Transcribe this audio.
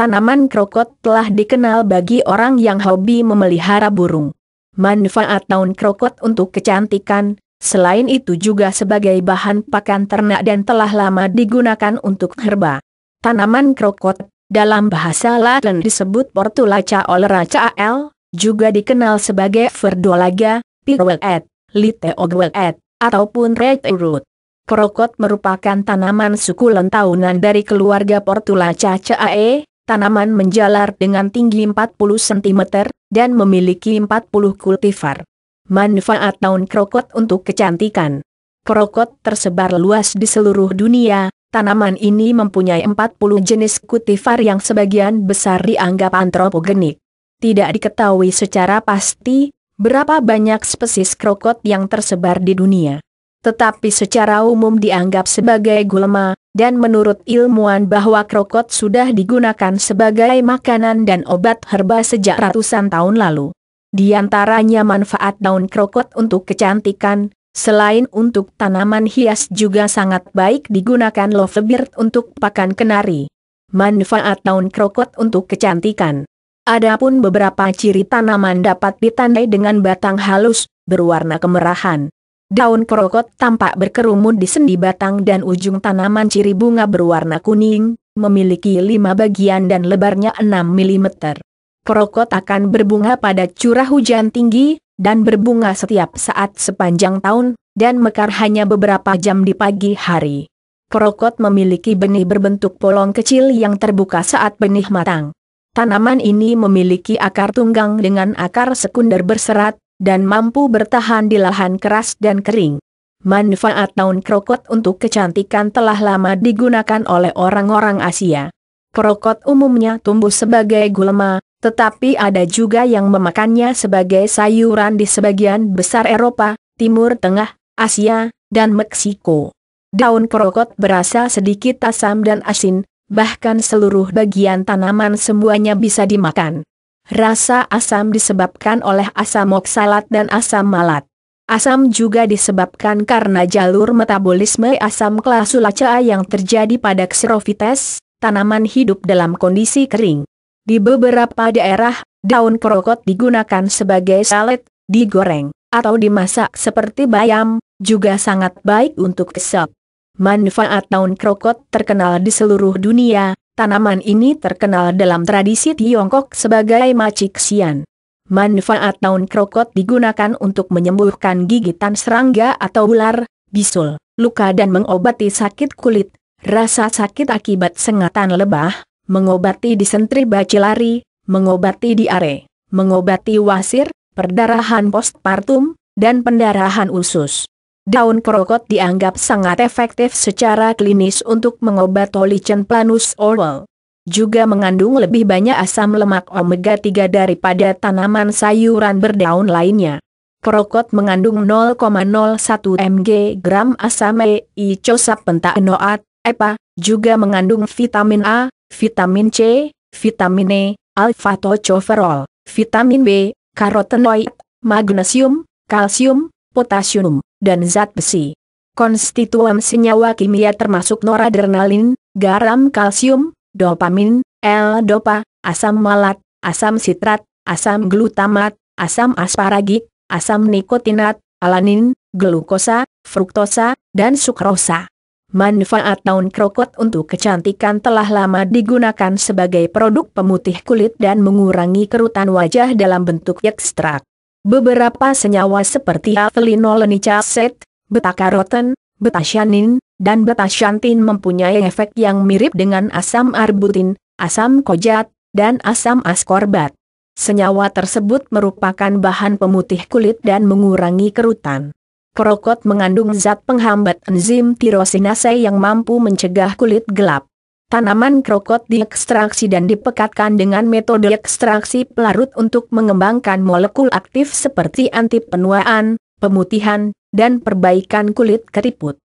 Tanaman krokot telah dikenal bagi orang yang hobi memelihara burung. Manfaat daun krokot untuk kecantikan, selain itu juga sebagai bahan pakan ternak dan telah lama digunakan untuk herba. Tanaman krokot, dalam bahasa Latin disebut Portulaca al, juga dikenal sebagai verdolaga, pirwellet, liteogwellet, ataupun red root. Krokot merupakan tanaman sukulen tahunan dari keluarga Portulacaceae, tanaman menjalar dengan tinggi 40 cm, dan memiliki 40 kultivar. Manfaat daun krokot untuk kecantikan. Krokot tersebar luas di seluruh dunia, tanaman ini mempunyai 40 jenis kultivar yang sebagian besar dianggap antropogenik. Tidak diketahui secara pasti, berapa banyak spesies krokot yang tersebar di dunia. Tetapi secara umum dianggap sebagai gulma, dan menurut ilmuwan bahwa krokot sudah digunakan sebagai makanan dan obat herba sejak ratusan tahun lalu. Di antaranya manfaat daun krokot untuk kecantikan, selain untuk tanaman hias juga sangat baik digunakan lovebird untuk pakan kenari. Manfaat daun krokot untuk kecantikan. Adapun beberapa ciri tanaman dapat ditandai dengan batang halus, berwarna kemerahan, Daun krokot tampak berkerumun di sendi batang dan ujung tanaman ciri bunga berwarna kuning, memiliki lima bagian dan lebarnya 6 mm. Krokot akan berbunga pada curah hujan tinggi, dan berbunga setiap saat sepanjang tahun, dan mekar hanya beberapa jam di pagi hari. Krokot memiliki benih berbentuk polong kecil yang terbuka saat benih matang. Tanaman ini memiliki akar tunggang dengan akar sekunder berserat, dan mampu bertahan di lahan keras dan kering. Manfaat daun krokot untuk kecantikan telah lama digunakan oleh orang-orang Asia. Krokot umumnya tumbuh sebagai gulma, tetapi ada juga yang memakannya sebagai sayuran di sebagian besar Eropa, Timur Tengah, Asia, dan Meksiko. Daun krokot berasa sedikit asam dan asin, bahkan seluruh bagian tanaman semuanya bisa dimakan. Rasa asam disebabkan oleh asam oksalat dan asam malat. Asam juga disebabkan karena jalur metabolisme asam klasulaca yang terjadi pada xerofites, tanaman hidup dalam kondisi kering. Di beberapa daerah, daun krokot digunakan sebagai salad, digoreng, atau dimasak seperti bayam, juga sangat baik untuk kesep. Manfaat daun krokot terkenal di seluruh dunia, Tanaman ini terkenal dalam tradisi Tiongkok sebagai macik sian. Manfaat daun krokot digunakan untuk menyembuhkan gigitan serangga atau ular, bisul, luka dan mengobati sakit kulit, rasa sakit akibat sengatan lebah, mengobati disentri bacilari, mengobati diare, mengobati wasir, perdarahan postpartum, dan pendarahan usus. Daun krokot dianggap sangat efektif secara klinis untuk mengobati lichen planus oral. Juga mengandung lebih banyak asam lemak omega 3 daripada tanaman sayuran berdaun lainnya. Krokot mengandung 0,01 mg gram asam eicosapentaenoat, EPA, juga mengandung vitamin A, vitamin C, vitamin E, alfa tocopherol, vitamin B, karotenoid, magnesium, kalsium, potasium, dan zat besi. Konstituen senyawa kimia termasuk noradrenalin, garam kalsium, dopamin, L-dopa, asam malat, asam sitrat, asam glutamat, asam asparagik, asam nikotinat, alanin, glukosa, fruktosa, dan sukrosa. Manfaat daun krokot untuk kecantikan telah lama digunakan sebagai produk pemutih kulit dan mengurangi kerutan wajah dalam bentuk ekstrak. Beberapa senyawa seperti Avelinolenicacet, Betakaroten, Betasyanin, dan Betasyantin mempunyai efek yang mirip dengan asam arbutin, asam kojat, dan asam askorbat. Senyawa tersebut merupakan bahan pemutih kulit dan mengurangi kerutan. Krokot mengandung zat penghambat enzim tirosinase yang mampu mencegah kulit gelap. Tanaman krokot diekstraksi dan dipekatkan dengan metode ekstraksi pelarut untuk mengembangkan molekul aktif seperti anti penuaan, pemutihan, dan perbaikan kulit keriput.